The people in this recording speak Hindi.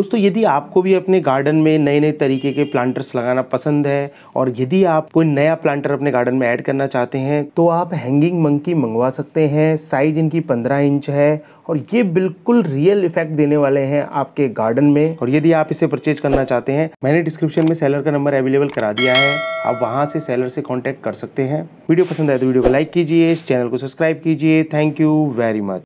दोस्तों यदि आपको भी अपने गार्डन में नए नए तरीके के प्लांटर्स लगाना पसंद है और यदि आप कोई नया प्लांटर अपने गार्डन में ऐड करना चाहते हैं तो आप हैंगिंग मंकी मंगवा सकते हैं साइज इनकी पंद्रह इंच है और ये बिल्कुल रियल इफेक्ट देने वाले हैं आपके गार्डन में और यदि आप इसे परचेज करना चाहते हैं मैंने डिस्क्रिप्शन में सेलर का नंबर अवेलेबल करा दिया है आप वहाँ से सेलर से कॉन्टैक्ट कर सकते हैं वीडियो पसंद आए तो वीडियो को लाइक कीजिए चैनल को सब्सक्राइब कीजिए थैंक यू वेरी मच